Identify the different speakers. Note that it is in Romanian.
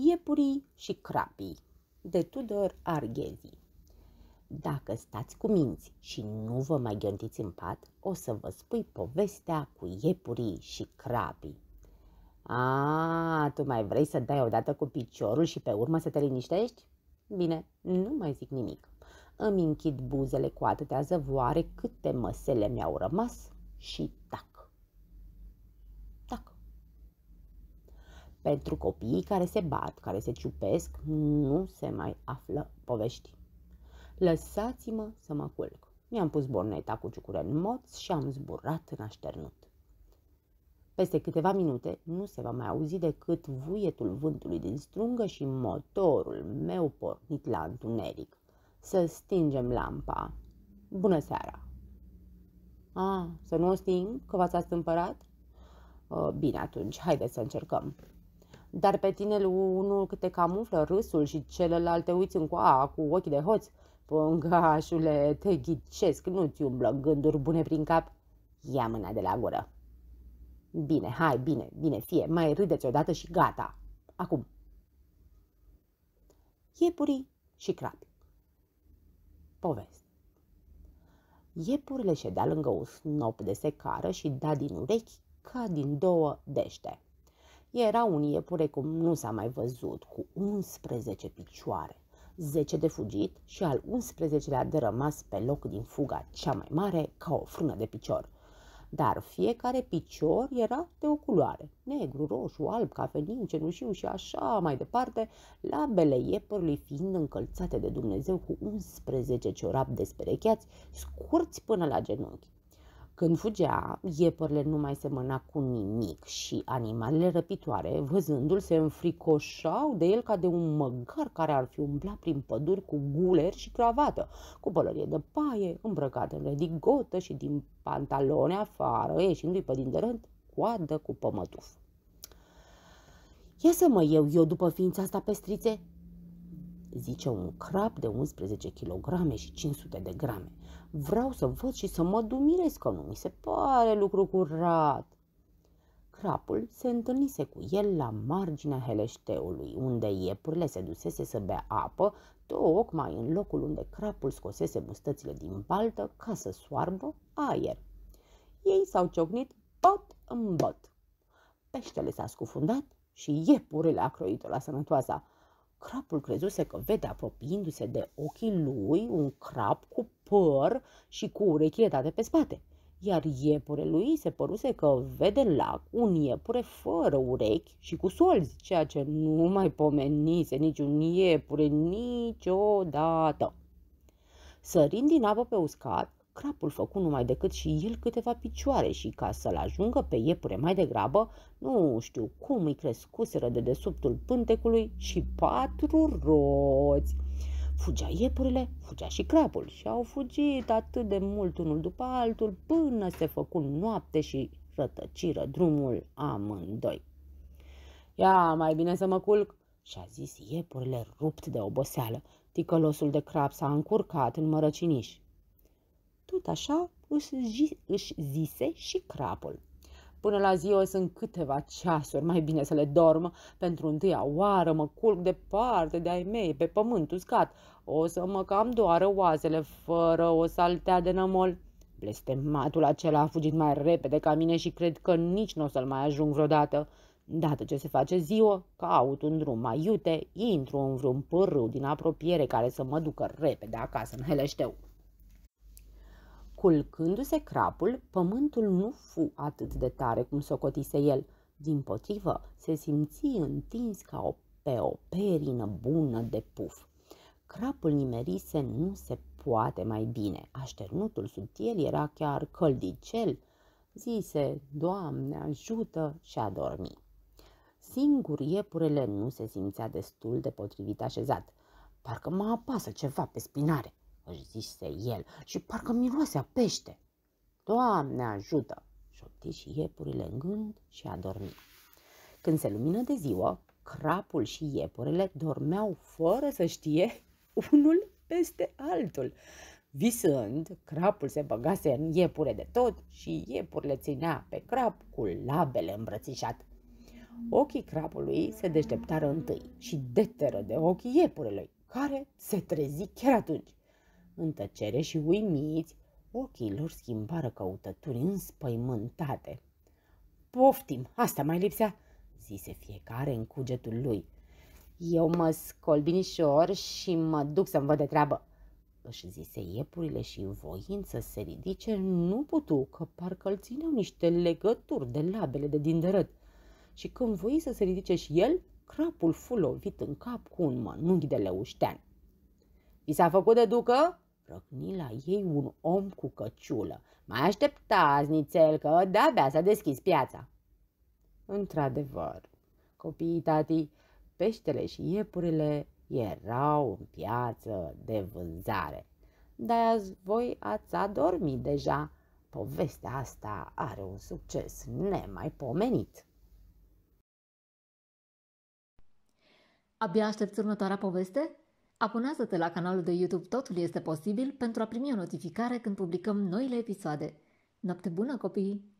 Speaker 1: Iepurii și crapii de Tudor Arghezi Dacă stați cu minți și nu vă mai gândiți în pat, o să vă spui povestea cu iepurii și crapii. A, tu mai vrei să dai odată cu piciorul și pe urmă să te liniștești? Bine, nu mai zic nimic. Îmi închid buzele cu atâtea zăvoare câte măsele mi-au rămas și tac. Pentru copiii care se bat, care se ciupesc, nu se mai află povești. Lăsați-mă să mă culc. Mi-am pus borneta cu ciucură în moți și am zburat în așternut. Peste câteva minute nu se va mai auzi decât vuietul vântului din strungă și motorul meu pornit la întuneric. Să stingem lampa. Bună seara! A, să nu o sting, că v-ați astâmpărat? Ă, bine atunci, haideți să încercăm. Dar pe tine unul câte camuflă râsul și celălalt te uiți în coa cu ochii de hoț. Pungașule, te ghicesc, nu-ți umblă gânduri bune prin cap. Ia mâna de la gură. Bine, hai, bine, bine, fie, mai râdeți odată și gata. Acum. Iepurii și crapi. Poveste. Iepurile ședea lângă un snop de secară și da din urechi ca din două dește. Era un iepure cum nu s-a mai văzut, cu 11 picioare, 10 de fugit și al 11-lea de rămas pe loc din fuga cea mai mare ca o frână de picior. Dar fiecare picior era de o culoare, negru, roșu, alb, cafeniu, cenușiu și așa mai departe, labele iepurului fiind încălțate de Dumnezeu cu 11 ciorapi desperecheați, scurți până la genunchi. Când fugea, iepările nu mai semăna cu nimic și animalele răpitoare, văzându-l, se înfricoșau de el ca de un măgar care ar fi umblat prin păduri cu guler și cravată, cu pălărie de paie, îmbrăcat în redigotă și din pantalone afară, ieșindu-i pe din de rând, coadă cu pămătuf. Ia să mă eu, eu după ființa asta pestrițe, zice un crab de 11 kg și 500 de grame. Vreau să văd și să mă dumiresc că nu mi se pare lucru curat. Crapul se întâlnise cu el la marginea heleșteului, unde iepurile se dusese să bea apă, tocmai în locul unde crapul scosese mustățile din baltă ca să soarbă aer. Ei s-au ciocnit bot în bot. Peștele s-a scufundat și iepurele a croit-o la sănătoasa. Crapul crezuse că vede apropiindu-se de ochii lui un crap cu păr și cu urechile date pe spate, iar iepure lui se păruse că vede în lac un iepure fără urechi și cu solzi, ceea ce nu mai pomenise niciun iepure niciodată. Sărind din apă pe uscat, Crapul făcu numai decât și el câteva picioare și ca să-l ajungă pe iepure mai degrabă, nu știu cum îi crescuseră de desubtul pântecului și patru roți. Fugea iepurele, fugea și crapul și au fugit atât de mult unul după altul până se făcu noapte și rătăciră drumul amândoi. Ia, mai bine să mă culc, și-a zis iepurele rupt de oboseală. Ticălosul de crap s-a încurcat în mărăciniș. Tot așa își zise și crapul. Până la ziua sunt câteva ceasuri, mai bine să le dorm. Pentru întâia oară mă culc departe de ai mei, pe pământ uscat. O să mă cam doară oasele fără o saltea de nămol. Blestematul acela a fugit mai repede ca mine și cred că nici nu o să-l mai ajung vreodată. Dată ce se face ziua, caut un drum mai iute, intru în vreun pârâu din apropiere care să mă ducă repede acasă în Heleșteu. Culcându-se crapul, pământul nu fu atât de tare cum socotise el. Din potrivă, se simți întins ca o, pe o perină bună de puf. Crapul nimerise nu se poate mai bine. Așternutul subtil era chiar căldicel. Zise, Doamne, ajută și a dormit. Singur iepurele nu se simțea destul de potrivit așezat. Parcă mă apasă ceva pe spinare își zise el și parcă miroasea pește. Doamne ajută! șopti și iepurile în gând și a dormit. Când se lumină de ziua, crapul și iepurile dormeau fără să știe unul peste altul. Visând, crapul se băgase în iepure de tot și iepurile ținea pe crap cu labele îmbrățișat. Ochii crapului se deșteptară întâi și deteră de ochii iepurelui, care se trezi chiar atunci în tăcere și uimiți, ochii lor schimbară căutături înspăimântate. Poftim, asta mai lipsea, zise fiecare în cugetul lui. Eu mă scol binișor și mă duc să-mi văd de treabă. Își zise iepurile și voind să se ridice, nu putu, că parcă îl țineau niște legături de labele de dindărăt. Și când voi să se ridice și el, crapul fulovit în cap cu un mănunchi de leuștean. Vi s-a făcut de ducă? Rocni la ei un om cu căciulă. Mai așteptați, nițel, că de-abia s-a deschis piața. Într-adevăr, copiii tatii, peștele și iepurile erau în piață de vânzare. Dar azi voi ați adormit deja. Povestea asta are un succes nemaipomenit. Abia aștept următoarea poveste? Abonează-te la canalul de YouTube Totul este posibil pentru a primi o notificare când publicăm noile episoade. Noapte bună, copii!